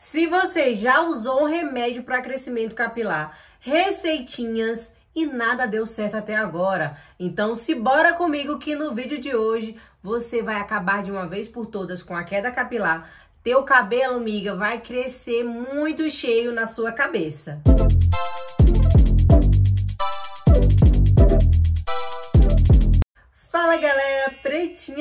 Se você já usou remédio para crescimento capilar, receitinhas e nada deu certo até agora, então se bora comigo que no vídeo de hoje você vai acabar de uma vez por todas com a queda capilar. Teu cabelo, amiga, vai crescer muito cheio na sua cabeça. Música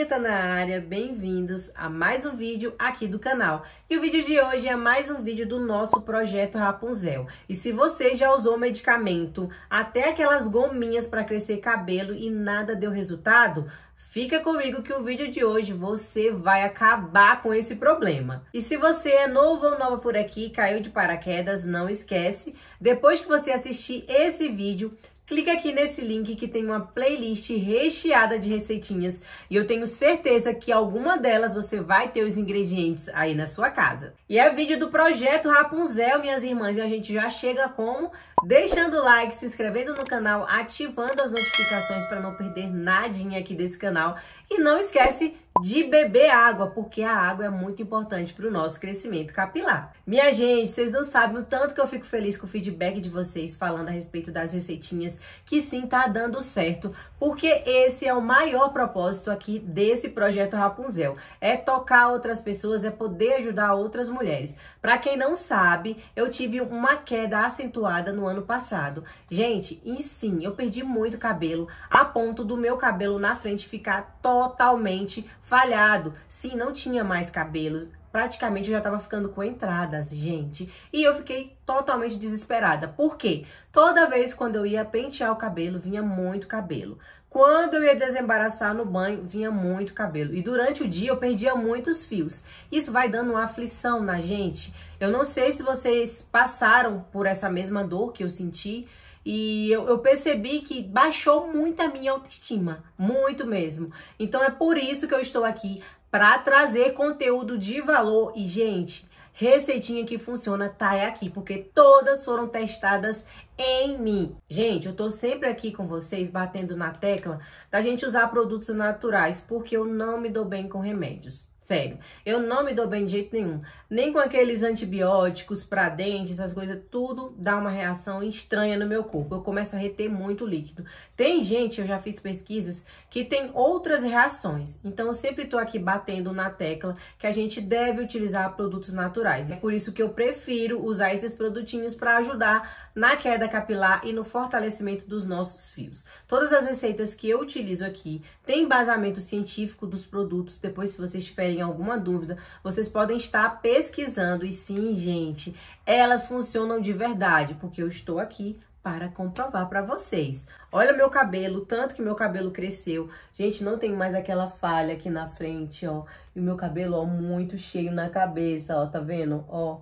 tá na área, bem-vindos a mais um vídeo aqui do canal. E o vídeo de hoje é mais um vídeo do nosso projeto Rapunzel. E se você já usou medicamento, até aquelas gominhas para crescer cabelo e nada deu resultado, Fica comigo que o vídeo de hoje você vai acabar com esse problema. E se você é novo ou nova por aqui, caiu de paraquedas, não esquece, depois que você assistir esse vídeo, Clica aqui nesse link que tem uma playlist recheada de receitinhas e eu tenho certeza que alguma delas você vai ter os ingredientes aí na sua casa. E é vídeo do projeto Rapunzel, minhas irmãs, e a gente já chega como deixando like, se inscrevendo no canal, ativando as notificações para não perder nadinha aqui desse canal e não esquece de beber água, porque a água é muito importante para o nosso crescimento capilar. Minha gente, vocês não sabem o tanto que eu fico feliz com o feedback de vocês falando a respeito das receitinhas, que sim, tá dando certo, porque esse é o maior propósito aqui desse projeto Rapunzel, é tocar outras pessoas, é poder ajudar outras mulheres. Para quem não sabe, eu tive uma queda acentuada no ano passado. Gente, e sim, eu perdi muito cabelo, a ponto do meu cabelo na frente ficar totalmente falhado. Sim, não tinha mais cabelos, praticamente eu já tava ficando com entradas, gente. E eu fiquei totalmente desesperada. Por quê? Toda vez quando eu ia pentear o cabelo, vinha muito cabelo. Quando eu ia desembaraçar no banho, vinha muito cabelo. E durante o dia eu perdia muitos fios. Isso vai dando uma aflição na gente. Eu não sei se vocês passaram por essa mesma dor que eu senti. E eu, eu, percebi que baixou muito a minha autoestima. Muito mesmo. Então é por isso que eu estou aqui para trazer conteúdo de valor. E, gente, receitinha que funciona tá aqui, porque todas foram testadas em mim. Gente, eu tô sempre aqui com vocês batendo na tecla da gente usar produtos naturais, porque eu não me dou bem com remédios. Sério, eu não me dou bem de jeito nenhum. Nem com aqueles antibióticos para dente, essas coisas, tudo dá uma reação estranha no meu corpo. Eu começo a reter muito líquido. Tem gente, eu já fiz pesquisas, que tem outras reações. Então eu sempre tô aqui batendo na tecla que a gente deve utilizar produtos naturais. É por isso que eu prefiro usar esses produtinhos para ajudar na queda capilar e no fortalecimento dos nossos fios. Todas as receitas que eu utilizo aqui têm embasamento científico dos produtos. Depois, se vocês tiverem surgirem alguma dúvida, vocês podem estar pesquisando. E sim, gente, elas funcionam de verdade, porque eu estou aqui para comprovar para vocês. Olha meu cabelo, tanto que meu cabelo cresceu. Gente, não tem mais aquela falha aqui na frente, ó. E o meu cabelo, ó, muito cheio na cabeça, ó, tá vendo? Ó,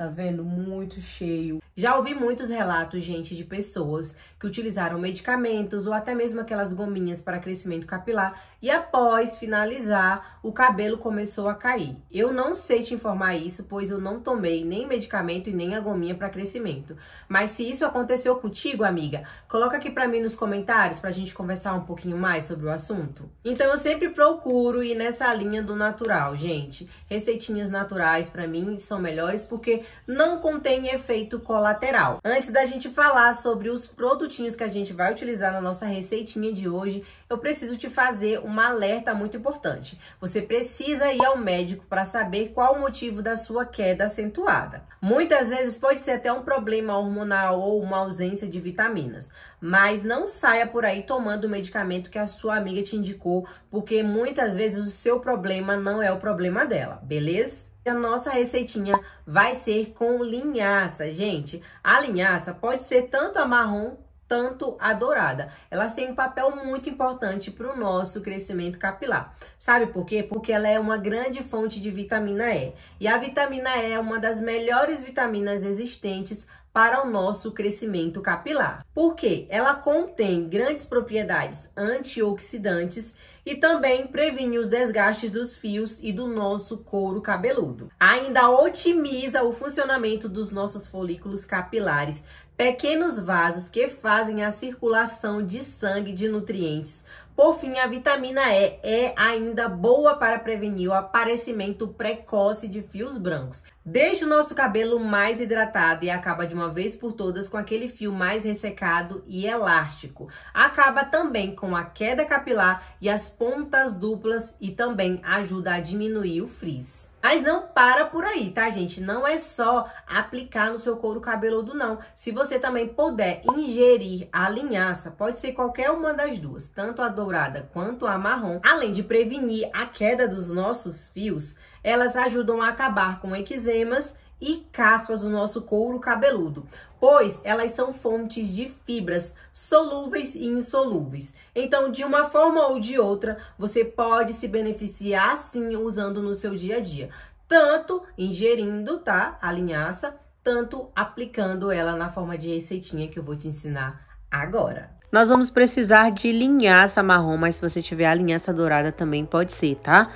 Tá vendo? Muito cheio. Já ouvi muitos relatos, gente, de pessoas que utilizaram medicamentos ou até mesmo aquelas gominhas para crescimento capilar e após finalizar, o cabelo começou a cair. Eu não sei te informar isso, pois eu não tomei nem medicamento e nem a gominha para crescimento. Mas se isso aconteceu contigo, amiga, coloca aqui para mim nos comentários pra gente conversar um pouquinho mais sobre o assunto. Então eu sempre procuro ir nessa linha do natural, gente. Receitinhas naturais para mim são melhores porque não contém efeito colateral. Antes da gente falar sobre os produtinhos que a gente vai utilizar na nossa receitinha de hoje, eu preciso te fazer uma alerta muito importante. Você precisa ir ao médico para saber qual o motivo da sua queda acentuada. Muitas vezes pode ser até um problema hormonal ou uma ausência de vitaminas, mas não saia por aí tomando o medicamento que a sua amiga te indicou, porque muitas vezes o seu problema não é o problema dela, beleza? A nossa receitinha vai ser com linhaça, gente. A linhaça pode ser tanto a marrom tanto a dourada. Elas têm um papel muito importante para o nosso crescimento capilar. Sabe por quê? Porque ela é uma grande fonte de vitamina E. E a vitamina E é uma das melhores vitaminas existentes para o nosso crescimento capilar. Porque ela contém grandes propriedades antioxidantes e também previne os desgastes dos fios e do nosso couro cabeludo. Ainda otimiza o funcionamento dos nossos folículos capilares, pequenos vasos que fazem a circulação de sangue de nutrientes por fim, a vitamina E é ainda boa para prevenir o aparecimento precoce de fios brancos. Deixa o nosso cabelo mais hidratado e acaba de uma vez por todas com aquele fio mais ressecado e elástico. Acaba também com a queda capilar e as pontas duplas e também ajuda a diminuir o frizz. Mas não para por aí, tá, gente? Não é só aplicar no seu couro cabeludo, não. Se você também puder ingerir a linhaça, pode ser qualquer uma das duas, tanto a dourada quanto a marrom, além de prevenir a queda dos nossos fios, elas ajudam a acabar com eczemas e caspas do nosso couro cabeludo pois elas são fontes de fibras solúveis e insolúveis. Então, de uma forma ou de outra, você pode se beneficiar sim usando no seu dia a dia, tanto ingerindo, tá, a linhaça, tanto aplicando ela na forma de receitinha que eu vou te ensinar agora. Nós vamos precisar de linhaça marrom, mas se você tiver a linhaça dourada também pode ser, tá?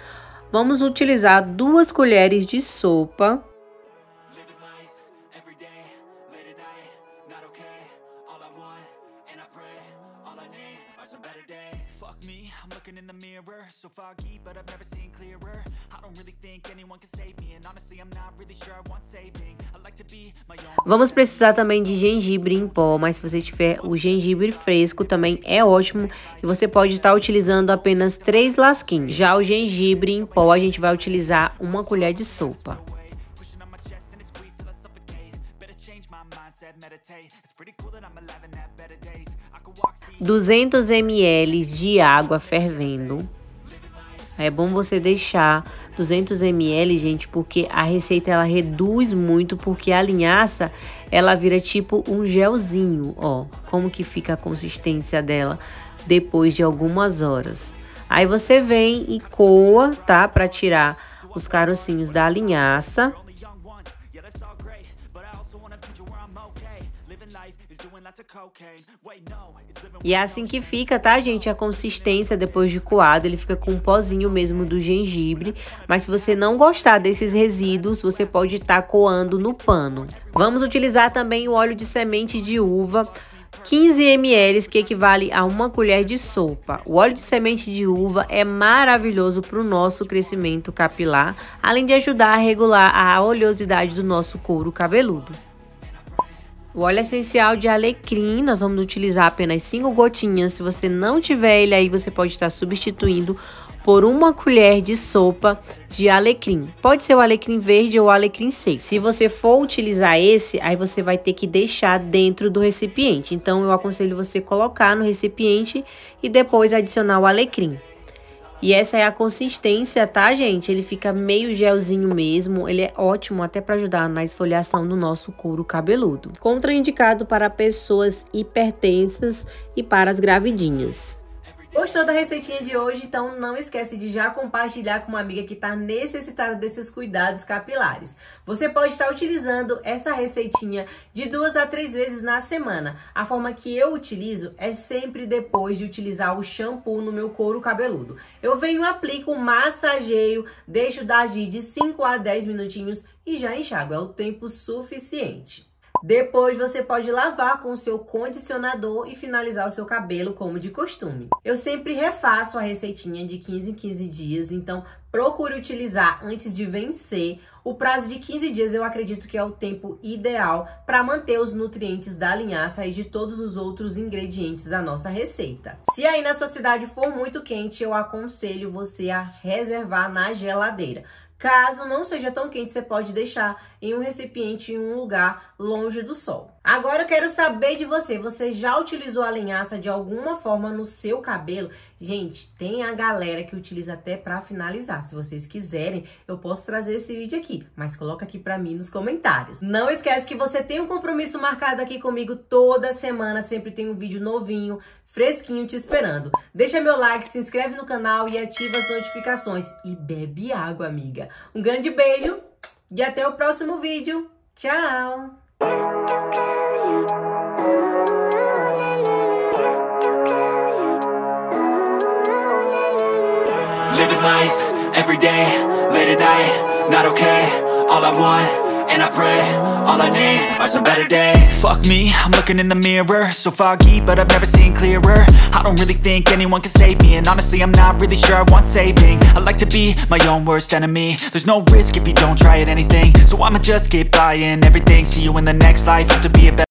Vamos utilizar duas colheres de sopa foggy, but I've never seen clearer Vamos precisar também de gengibre em pó, mas se você tiver o gengibre fresco também é ótimo e você pode estar tá utilizando apenas três lasquinhas. Já o gengibre em pó a gente vai utilizar uma colher de sopa. Duzentos ml de água fervendo. É bom você deixar 200 ml, gente, porque a receita ela reduz muito, porque a linhaça ela vira tipo um gelzinho, ó. Como que fica a consistência dela depois de algumas horas. Aí você vem e coa, tá? Para tirar os carocinhos da linhaça. E é assim que fica, tá, gente? A consistência depois de coado, ele fica com um pozinho mesmo do gengibre. Mas se você não gostar desses resíduos, você pode estar tá coando no pano. Vamos utilizar também o óleo de semente de uva. 15 ml, que equivale a uma colher de sopa. O óleo de semente de uva é maravilhoso para o nosso crescimento capilar, além de ajudar a regular a oleosidade do nosso couro cabeludo. O óleo essencial de alecrim, nós vamos utilizar apenas 5 gotinhas. Se você não tiver ele aí, você pode estar substituindo por uma colher de sopa de alecrim. Pode ser o alecrim verde ou o alecrim seco. Se você for utilizar esse, aí você vai ter que deixar dentro do recipiente. Então eu aconselho você colocar no recipiente e depois adicionar o alecrim. E essa é a consistência, tá, gente? Ele fica meio gelzinho mesmo. Ele é ótimo até para ajudar na esfoliação do nosso couro cabeludo. Contraindicado para pessoas hipertensas e para as gravidinhas. Gostou da receitinha de hoje? Então não esquece de já compartilhar com uma amiga que está necessitada desses cuidados capilares. Você pode estar utilizando essa receitinha de duas a três vezes na semana. A forma que eu utilizo é sempre depois de utilizar o shampoo no meu couro cabeludo. Eu venho, aplico, massageio, deixo dar de 5 a 10 minutinhos e já enxago. É o tempo suficiente. Depois você pode lavar com o seu condicionador e finalizar o seu cabelo como de costume. Eu sempre refaço a receitinha de 15 em 15 dias, então procure utilizar antes de vencer. O prazo de 15 dias eu acredito que é o tempo ideal para manter os nutrientes da linhaça e de todos os outros ingredientes da nossa receita. Se aí na sua cidade for muito quente, eu aconselho você a reservar na geladeira. Caso não seja tão quente, você pode deixar em um recipiente em um lugar longe do sol. Agora eu quero saber de você. Você já utilizou a linhaça de alguma forma no seu cabelo? Gente, tem a galera que utiliza até para finalizar. Se vocês quiserem, eu posso trazer esse vídeo aqui, mas coloca aqui para mim nos comentários. Não esquece que você tem um compromisso marcado aqui comigo toda semana, sempre tem um vídeo novinho, fresquinho te esperando. Deixa meu like, se inscreve no canal e ativa as notificações e bebe água, amiga. Um grande beijo e até o próximo vídeo. Tchau. life, every day, late at night, not okay All I want, and I pray, all I need are some better days Fuck me, I'm looking in the mirror So foggy, but I've never seen clearer I don't really think anyone can save me And honestly, I'm not really sure I want saving I like to be my own worst enemy There's no risk if you don't try at anything So I'ma just by buying everything See you in the next life, have to be a better